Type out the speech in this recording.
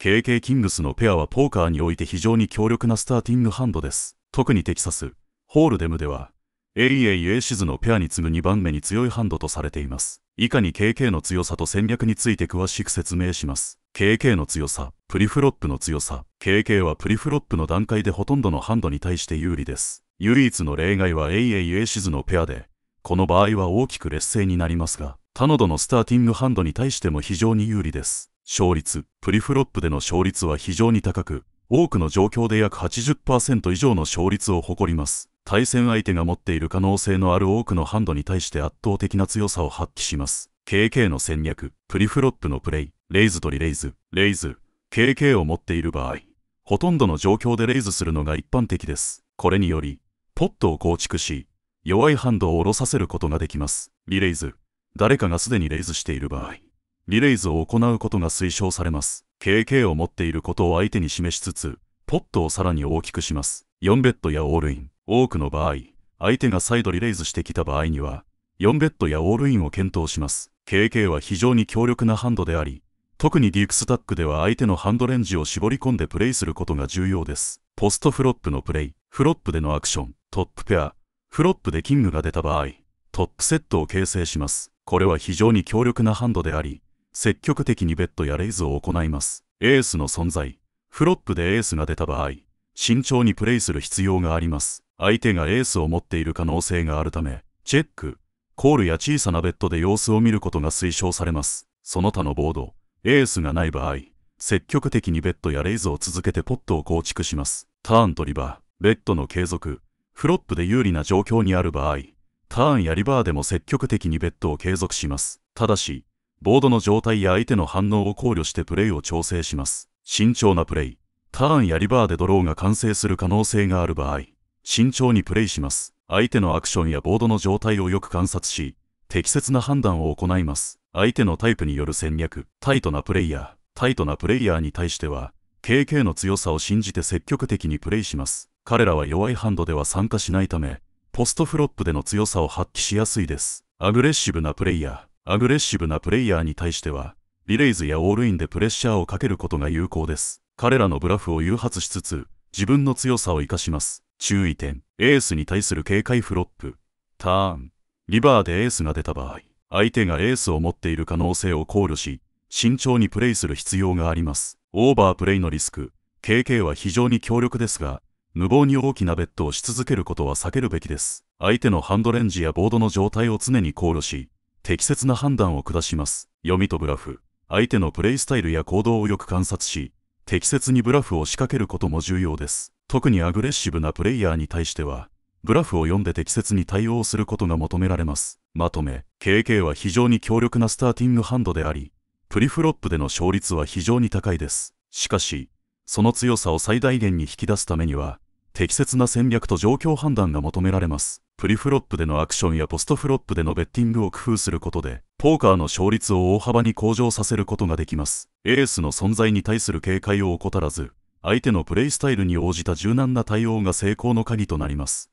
KK キングスのペアはポーカーにおいて非常に強力なスターティングハンドです。特にテキサス、ホールデムでは、AEA エシズのペアに次ぐ2番目に強いハンドとされています。以下に KK の強さと戦略について詳しく説明します。KK の強さ、プリフロップの強さ、KK はプリフロップの段階でほとんどのハンドに対して有利です。唯一の例外は AAA シズのペアで、この場合は大きく劣勢になりますが、他のどのスターティングハンドに対しても非常に有利です。勝率、プリフロップでの勝率は非常に高く、多くの状況で約80%以上の勝率を誇ります。対戦相手が持っている可能性のある多くのハンドに対して圧倒的な強さを発揮します。KK の戦略、プリフロップのプレイ、レイズとリレイズ、レイズ、KK を持っている場合、ほとんどの状況でレイズするのが一般的です。これにより、ポットを構築し、弱いハンドを下ろさせることができます。リレイズ、誰かがすでにレイズしている場合、リレイズを行うことが推奨されます。KK を持っていることを相手に示しつつ、ポットをさらに大きくします。4ベッドやオールイン。多くの場合、相手が再度リレイズしてきた場合には、4ベッドやオールインを検討します。KK は非常に強力なハンドであり、特にディークスタックでは相手のハンドレンジを絞り込んでプレイすることが重要です。ポストフロップのプレイ、フロップでのアクション、トップペア、フロップでキングが出た場合、トップセットを形成します。これは非常に強力なハンドであり、積極的にベッドやレイズを行います。エースの存在。フロップでエースが出た場合、慎重にプレイする必要があります。相手がエースを持っている可能性があるため、チェック、コールや小さなベッドで様子を見ることが推奨されます。その他のボード、エースがない場合、積極的にベッドやレイズを続けてポットを構築します。ターンとリバー、ベッドの継続、フロップで有利な状況にある場合、ターンやリバーでも積極的にベッドを継続します。ただし、ボードの状態や相手の反応を考慮してプレイを調整します。慎重なプレイ。ターンやリバーでドローが完成する可能性がある場合、慎重にプレイします。相手のアクションやボードの状態をよく観察し、適切な判断を行います。相手のタイプによる戦略、タイトなプレイヤー、タイトなプレイヤーに対しては、KK の強さを信じて積極的にプレイします。彼らは弱いハンドでは参加しないため、ポストフロップでの強さを発揮しやすいです。アグレッシブなプレイヤー、アグレッシブなプレイヤーに対しては、リレイズやオールインでプレッシャーをかけることが有効です。彼らのブラフを誘発しつつ、自分の強さを活かします。注意点、エースに対する警戒フロップ、ターン、リバーでエースが出た場合、相手がエースを持っている可能性を考慮し、慎重にプレイする必要があります。オーバープレイのリスク、KK は非常に強力ですが、無謀に大きなベッドをし続けることは避けるべきです。相手のハンドレンジやボードの状態を常に考慮し、適切な判断を下します。読みとブラフ。相手のプレイスタイルや行動をよく観察し、適切にブラフを仕掛けることも重要です。特にアグレッシブなプレイヤーに対しては、ブラフを読んで適切に対応することが求められます。まとめ、KK は非常に強力なスターティングハンドであり、プリフロップでの勝率は非常に高いです。しかし、その強さを最大限に引き出すためには、適切な戦略と状況判断が求められます。プリフロップでのアクションやポストフロップでのベッティングを工夫することで、ポーカーの勝率を大幅に向上させることができます。エースの存在に対する警戒を怠らず、相手のプレイスタイルに応じた柔軟な対応が成功の鍵となります。